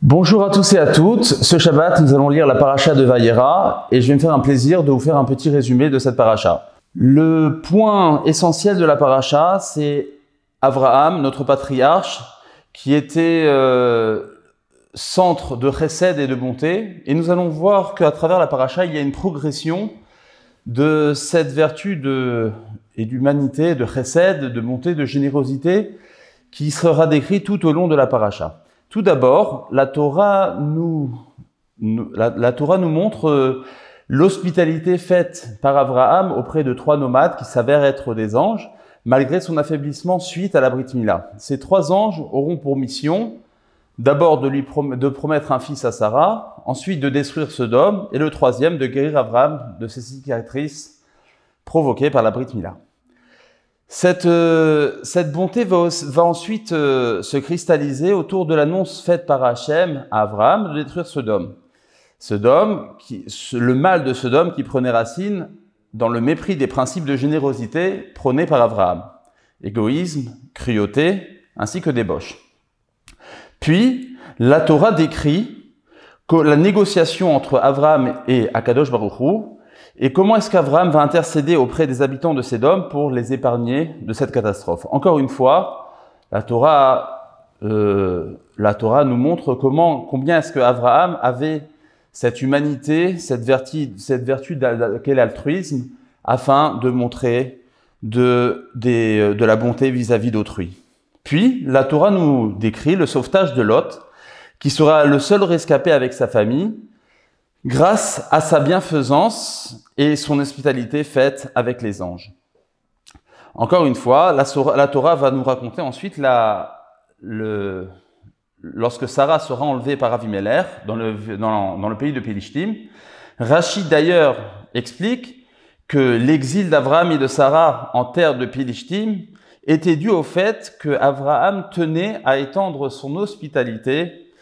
Bonjour à tous et à toutes. Ce Shabbat, nous allons lire la paracha de Vayera et je vais me faire un plaisir de vous faire un petit résumé de cette paracha. Le point essentiel de la paracha, c'est Abraham, notre patriarche, qui était euh, centre de chesed et de bonté. Et nous allons voir qu'à travers la paracha, il y a une progression de cette vertu et d'humanité, de chesed, de montée de générosité qui sera décrite tout au long de la paracha. Tout d'abord, la Torah nous, la, Torah nous montre euh, l'hospitalité faite par Abraham auprès de trois nomades qui s'avèrent être des anges, malgré son affaiblissement suite à la Brit Ces trois anges auront pour mission D'abord de lui de promettre un fils à Sarah, ensuite de détruire Sodome, et le troisième de guérir Abraham de ses cicatrices provoquées par la Brite Mila. Cette, euh, cette bonté va, va ensuite euh, se cristalliser autour de l'annonce faite par Hachem à Abraham de détruire Sodome. Sodome, qui, le mal de Sodome qui prenait racine dans le mépris des principes de générosité prônés par Abraham. Égoïsme, cruauté, ainsi que débauche. Puis, la Torah décrit que la négociation entre Avram et Akadosh Baruch et comment est-ce qu'Avram va intercéder auprès des habitants de Sédom pour les épargner de cette catastrophe. Encore une fois, la Torah, euh, la Torah nous montre comment, combien est-ce que avait cette humanité, cette vertu, cette vertu qu'est altruisme, afin de montrer euh, de la bonté vis-à-vis d'autrui. Puis, la Torah nous décrit le sauvetage de Lot, qui sera le seul rescapé avec sa famille, grâce à sa bienfaisance et son hospitalité faite avec les anges. Encore une fois, la, Torah va nous raconter ensuite lorsque Sarah sera enlevée par Avimelech dans le, pays de Pélishtim. Rachid d'ailleurs explique que l'exil d'Abraham et de Sarah en terre de Pélishtim était dû au fait que Abraham tenait à étendre son hospitalité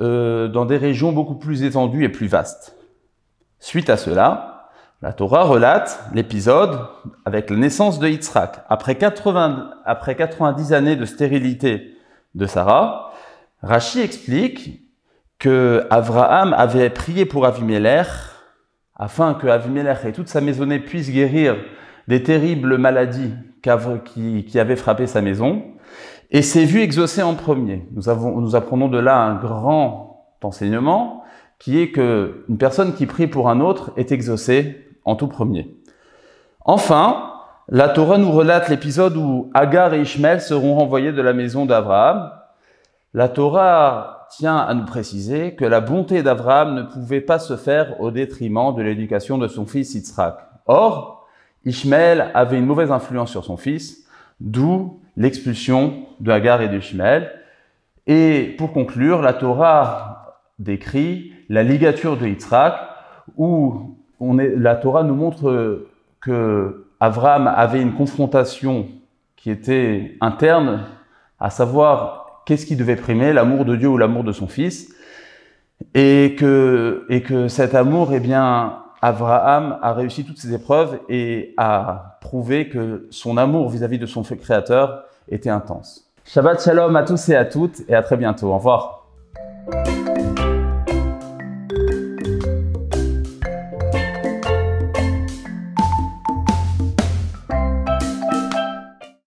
euh, dans des régions beaucoup plus étendues et plus vastes. Suite à cela, la Torah relate l'épisode avec la naissance de Yitzhak. Après, 80, après 90 années de stérilité de Sarah, Rachi explique que Abraham avait prié pour Avimelech afin que Avimelech et toute sa maisonnée puissent guérir des terribles maladies qui, avait frappé sa maison et s'est vu exaucé en premier. Nous, avons, nous apprenons de là un grand enseignement qui est que une personne qui prie pour un autre est exaucée en tout premier. Enfin, la Torah nous relate l'épisode où Agar et Ishmael seront renvoyés de la maison d'Abraham. La Torah tient à nous préciser que la bonté d'Abraham ne pouvait pas se faire au détriment de l'éducation de son fils Yitzhak. Or, Ishmael avait une mauvaise influence sur son fils, d'où l'expulsion de Hagar et de Ishmael. Et pour conclure, la Torah décrit la ligature de Yitzhak, où on est, la Torah nous montre que Avram avait une confrontation qui était interne, à savoir qu'est-ce qui devait primer, l'amour de Dieu ou l'amour de son fils, et que, et que cet amour, eh bien, Abraham a réussi toutes ses épreuves et a prouvé que son amour vis-à-vis de son créateur était intense. Shabbat shalom à tous et à toutes et à très bientôt. Au revoir.